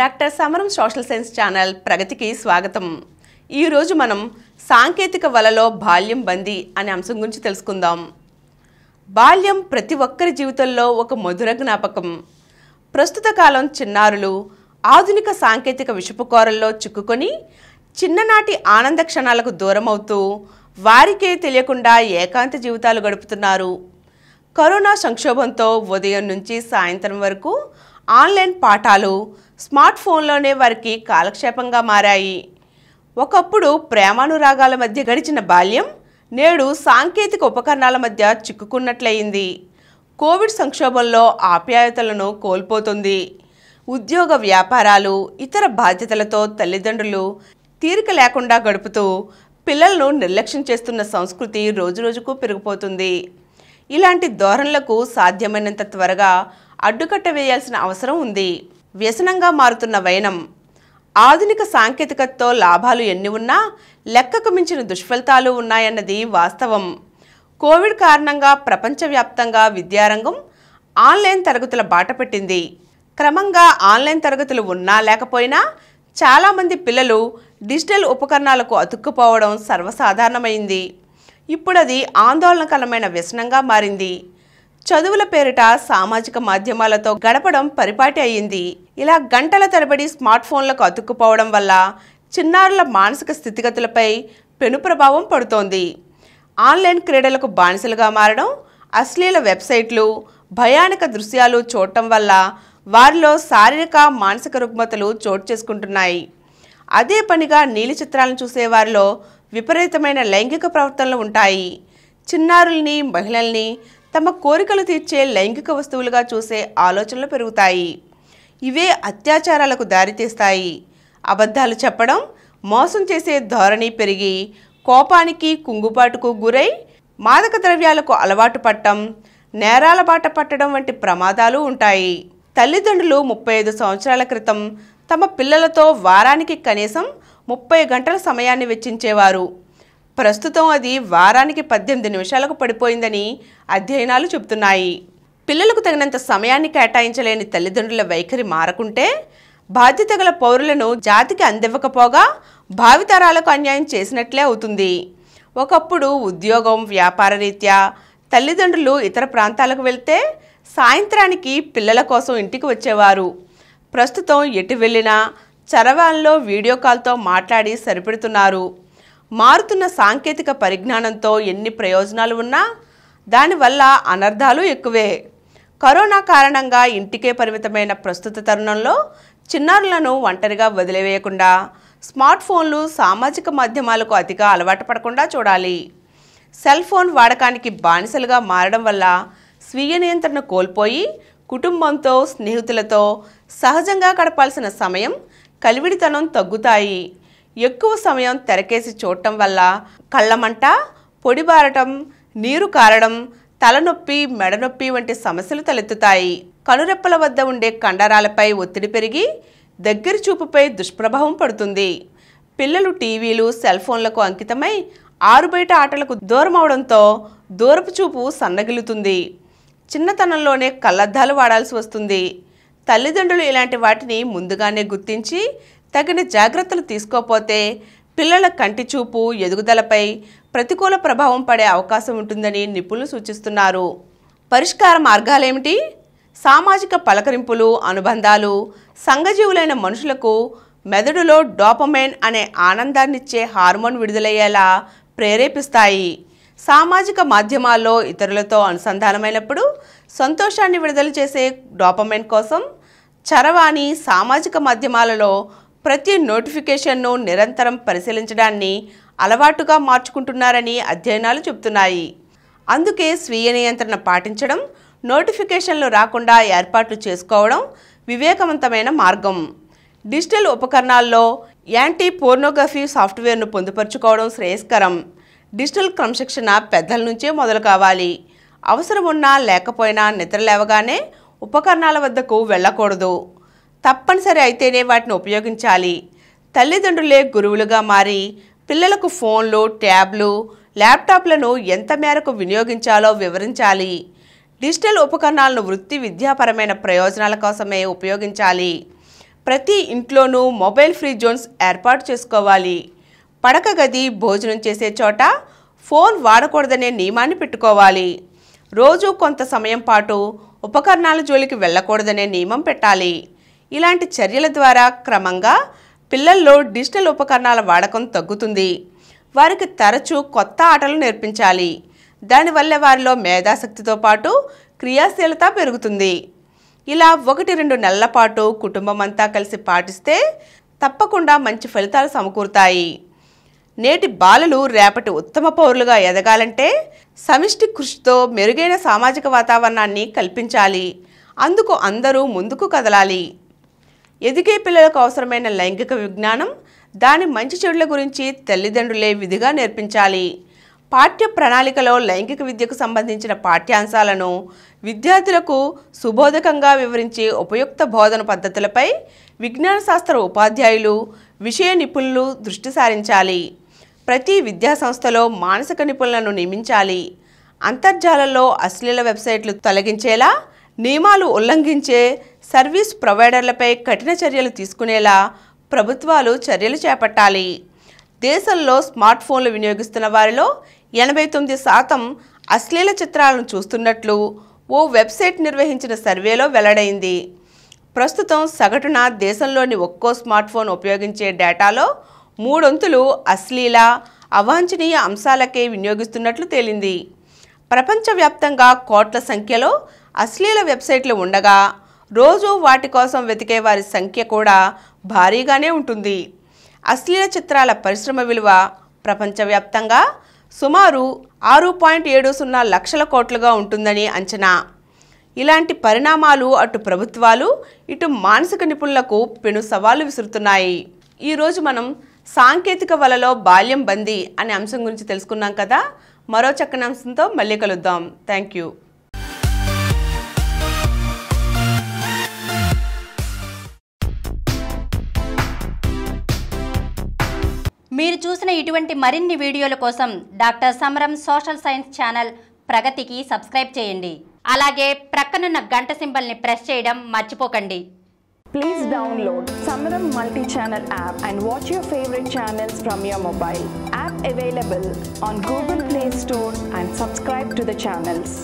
doctor Samaram social science channel ప్రగతికి స్వాగతం ఈరోజు మనం సాంకేతిక వలలో బాల్యం బందీ అనే అంశం గురించి తెలుసుకుందాం బాల్యం ప్రతి ఒక్కరి జీవితంలో ఒక మధుర జ్ఞాపకం ప్రస్తుత కాలం చిన్నారులు ఆధునిక సాంకేతిక విషపుకోరల్లో చిక్కుకొని చిన్ననాటి ఆనంద క్షణాలకు దూరమవుతూ వారికే తెలియకుండా ఏకాంత జీవితాలు గడుపుతున్నారు కరోనా సంక్షోభంతో ఉదయం నుంచి సాయంత్రం వరకు ఆన్లైన్ పాఠాలు స్మార్ట్ ఫోన్లోనే వారికి కాలక్షేపంగా మారాయి ఒకప్పుడు ప్రేమానురాగాల మధ్య గడిచిన బాల్యం నేడు సాంకేతిక ఉపకరణాల మధ్య చిక్కుకున్నట్లయింది కోవిడ్ సంక్షోభంలో ఆప్యాయతలను కోల్పోతుంది ఉద్యోగ వ్యాపారాలు ఇతర బాధ్యతలతో తల్లిదండ్రులు తీరిక లేకుండా గడుపుతూ పిల్లలను నిర్లక్ష్యం చేస్తున్న సంస్కృతి రోజురోజుకు పెరిగిపోతుంది ఇలాంటి ధోరణులకు సాధ్యమైనంత త్వరగా అడ్డుకట్ట వేయాల్సిన అవసరం ఉంది వ్యసనంగా మారుతున్న వైనం ఆధునిక సాంకేతికతతో లాభాలు ఎన్ని ఉన్నా లెక్కకు మించిన దుష్ఫలితాలు ఉన్నాయన్నది వాస్తవం కోవిడ్ కారణంగా ప్రపంచవ్యాప్తంగా విద్యారంగం ఆన్లైన్ తరగతుల బాట పెట్టింది క్రమంగా ఆన్లైన్ తరగతులు ఉన్నా లేకపోయినా చాలామంది పిల్లలు డిజిటల్ ఉపకరణాలకు అతుక్కుపోవడం సర్వసాధారణమైంది ఇప్పుడు అది ఆందోళనకరమైన వ్యసనంగా మారింది చదువుల పేరిట సామాజిక మాధ్యమాలతో గడపడం పరిపాటి అయ్యింది ఇలా గంటల తరబడి స్మార్ట్ ఫోన్లకు అతుక్కుపోవడం వల్ల చిన్నారుల మానసిక స్థితిగతులపై పెను ప్రభావం పడుతోంది ఆన్లైన్ క్రీడలకు బానిసలుగా మారడం అశ్లీల వెబ్సైట్లు భయానక దృశ్యాలు చూడటం వల్ల వారిలో శారీరక మానసిక రుగ్మతలు చోటు చేసుకుంటున్నాయి అదే పనిగా నీలి చిత్రాలను చూసేవారిలో విపరీతమైన లైంగిక ప్రవర్తనలు ఉంటాయి చిన్నారుల్ని మహిళల్ని తమ కోరికలు తీర్చే లైంగిక వస్తువులుగా చూసే ఆలోచనలు పెరుగుతాయి ఇవే అత్యాచారాలకు దారితీస్తాయి అబద్ధాలు చెప్పడం మోసం చేసే ధోరణి పెరిగి కోపానికి కుంగుబాటుకు గురై మాదక ద్రవ్యాలకు అలవాటు పట్టడం నేరాల బాట పట్టడం వంటి ప్రమాదాలు ఉంటాయి తల్లిదండ్రులు ముప్పై ఐదు సంవత్సరాల క్రితం తమ పిల్లలతో వారానికి కనీసం ముప్పై గంటల సమయాన్ని వెచ్చించేవారు ప్రస్తుతం అది వారానికి పద్దెనిమిది నిమిషాలకు పడిపోయిందని అధ్యయనాలు చెబుతున్నాయి పిల్లలకు తగినంత సమయాన్ని కేటాయించలేని తల్లిదండ్రుల వైఖరి మారకుంటే బాధ్యత గల పౌరులను జాతికి అందివ్వకపోగా భావితరాలకు అన్యాయం చేసినట్లే అవుతుంది ఒకప్పుడు ఉద్యోగం వ్యాపార రీత్యా తల్లిదండ్రులు ఇతర ప్రాంతాలకు వెళ్తే సాయంత్రానికి పిల్లల కోసం ఇంటికి వచ్చేవారు ప్రస్తుతం ఎటు వెళ్ళినా చరవాణిలో వీడియో కాల్తో మాట్లాడి సరిపెడుతున్నారు మారుతున్న సాంకేతిక పరిజ్ఞానంతో ఎన్ని ప్రయోజనాలు ఉన్నా దానివల్ల అనర్థాలు ఎక్కువే కరోనా కారణంగా ఇంటికే పరిమితమైన ప్రస్తుత తరుణంలో చిన్నారులను ఒంటరిగా వదిలివేయకుండా స్మార్ట్ ఫోన్లు సామాజిక మాధ్యమాలకు అతిగా అలవాటు పడకుండా చూడాలి సెల్ ఫోన్ వాడకానికి బానిసలుగా మారడం వల్ల స్వీయ నియంత్రణ కోల్పోయి కుటుంబంతో స్నేహితులతో సహజంగా గడపాల్సిన సమయం కలివిడితనం తగ్గుతాయి ఎక్కువ సమయం తెరకేసి చూడటం వల్ల కళ్ళమంట పొడిబారటం నీరు కారడం తలనొప్పి మెడనొప్పి వంటి సమస్యలు తలెత్తుతాయి కనురెప్పల వద్ద ఉండే కండరాలపై ఒత్తిడి పెరిగి దగ్గర చూపుపై దుష్ప్రభావం పడుతుంది పిల్లలు టీవీలు సెల్ ఫోన్లకు అంకితమై ఆరు బయట ఆటలకు దూరం అవడంతో దూరపు చూపు సన్నగిలుతుంది చిన్నతనంలోనే కళ్ళద్దాలు వాడాల్సి వస్తుంది తల్లిదండ్రులు ఇలాంటి వాటిని ముందుగానే గుర్తించి తగిన జాగ్రత్తలు తీసుకోకపోతే పిల్లల కంటి చూపు ఎదుగుదలపై ప్రతికూల ప్రభావం పడే అవకాశం ఉంటుందని నిపుణులు సూచిస్తున్నారు పరిష్కార మార్గాలేమిటి సామాజిక పలకరింపులు అనుబంధాలు సంఘజీవులైన మనుషులకు మెదడులో డోపమైన్ అనే ఆనందాన్నిచ్చే హార్మోన్ విడుదలయ్యేలా ప్రేరేపిస్తాయి సామాజిక మాధ్యమాల్లో ఇతరులతో అనుసంధానమైనప్పుడు సంతోషాన్ని విడుదల చేసే డోపమైన్ కోసం చరవాణి సామాజిక మాధ్యమాలలో ప్రతి నోటిఫికేషన్ను నిరంతరం పరిశీలించడాన్ని అలవాటుగా మార్చుకుంటున్నారని అధ్యయనాలు చెబుతున్నాయి అందుకే స్వీయ నియంత్రణ పాటించడం నోటిఫికేషన్లు రాకుండా ఏర్పాట్లు చేసుకోవడం వివేకవంతమైన మార్గం డిజిటల్ ఉపకరణాల్లో యాంటీ పోర్నోగ్రఫీ సాఫ్ట్వేర్ను పొందుపరుచుకోవడం శ్రేయస్కరం డిజిటల్ క్రమశిక్షణ పెద్దల నుంచే మొదలు కావాలి అవసరమున్నా లేకపోయినా నిద్ర లేవగానే ఉపకరణాల వద్దకు వెళ్ళకూడదు తప్పనిసరి అయితేనే వాటిని ఉపయోగించాలి తల్లిదండ్రులే గురువులుగా మారి పిల్లలకు ఫోన్లు ట్యాబ్లు ల్యాప్టాప్లను ఎంత మేరకు వినియోగించాలో వివరించాలి డిజిటల్ ఉపకరణాలను వృత్తి విద్యాపరమైన ప్రయోజనాల కోసమే ఉపయోగించాలి ప్రతి ఇంట్లోనూ మొబైల్ ఫ్రీ జోన్స్ ఏర్పాటు చేసుకోవాలి పడక గది భోజనం చేసే చోట ఫోన్ వాడకూడదనే నియమాన్ని పెట్టుకోవాలి రోజు కొంత సమయం పాటు ఉపకరణాల జోలికి వెళ్ళకూడదనే నియమం పెట్టాలి ఇలాంటి చర్యల ద్వారా క్రమంగా పిల్లల్లో డిజిటల్ ఉపకరణాల వాడకం తగ్గుతుంది వారికి తరచూ కొత్త ఆటలు నేర్పించాలి దానివల్ల వారిలో మేధాశక్తితో పాటు క్రియాశీలత పెరుగుతుంది ఇలా ఒకటి రెండు నెలల పాటు కుటుంబం అంతా కలిసి పాటిస్తే తప్పకుండా మంచి ఫలితాలు సమకూరుతాయి నేటి బాలలు రేపటి ఉత్తమ పౌరులుగా ఎదగాలంటే సమిష్టి కృషితో మెరుగైన సామాజిక వాతావరణాన్ని కల్పించాలి అందుకు అందరూ ముందుకు కదలాలి ఎదిగే పిల్లలకు అవసరమైన లైంగిక విజ్ఞానం దాని మంచి చెడుల గురించి తల్లిదండ్రులే విధిగా నేర్పించాలి పాఠ్య ప్రణాళికలో లైంగిక విద్యకు సంబంధించిన పాఠ్యాంశాలను విద్యార్థులకు సుబోధకంగా వివరించే ఉపయుక్త బోధన పద్ధతులపై విజ్ఞాన శాస్త్ర ఉపాధ్యాయులు విషయ నిపుణులు దృష్టి సారించాలి ప్రతి విద్యా సంస్థలో మానసిక నిపుణులను నియమించాలి అంతర్జాలంలో అశ్లీల వెబ్సైట్లు తొలగించేలా నియమాలు ఉల్లంఘించే సర్వీస్ ప్రొవైడర్లపై కఠిన చర్యలు తీసుకునేలా ప్రభుత్వాలు చర్యలు చేపట్టాలి దేశంలో స్మార్ట్ ఫోన్లు వినియోగిస్తున్న వారిలో ఎనభై తొమ్మిది శాతం అశ్లీల చిత్రాలను చూస్తున్నట్లు ఓ వెబ్సైట్ నిర్వహించిన సర్వేలో వెల్లడైంది ప్రస్తుతం సగటున దేశంలోని ఒక్కో స్మార్ట్ ఫోన్ ఉపయోగించే డేటాలో మూడొంతులు అశ్లీల అవాంఛనీయ అంశాలకే వినియోగిస్తున్నట్లు తేలింది ప్రపంచవ్యాప్తంగా కోట్ల సంఖ్యలో అశ్లీల వెబ్సైట్లు ఉండగా రోజు వాటి కోసం వెతికే వారి సంఖ్య కూడా భారీగానే ఉంటుంది అశ్లీల చిత్రాల పరిశ్రమ విలువ ప్రపంచవ్యాప్తంగా సుమారు ఆరు పాయింట్ ఏడు సున్నా లక్షల కోట్లుగా ఉంటుందని అంచనా ఇలాంటి పరిణామాలు అటు ప్రభుత్వాలు ఇటు మానసిక నిపుణులకు పెను సవాళ్లు విసురుతున్నాయి ఈరోజు మనం సాంకేతిక వలలో బాల్యం బందీ అనే అంశం గురించి తెలుసుకున్నాం కదా మరో చక్కని అంశంతో మళ్ళీ కలుద్దాం థ్యాంక్ యూ మీరు చూసిన ఇటువంటి మరిన్ని వీడియోల కోసం doctor Samaram social science channel ప్రగతికి సబ్స్క్రైబ్ చేయండి అలాగే ప్రక్కనున్న గంట సింబల్ని ప్రెస్ చేయడం మర్చిపోకండి please download Samaram multi channel app and watch your favourite channels from your mobile app available on Google play store and subscribe to the channels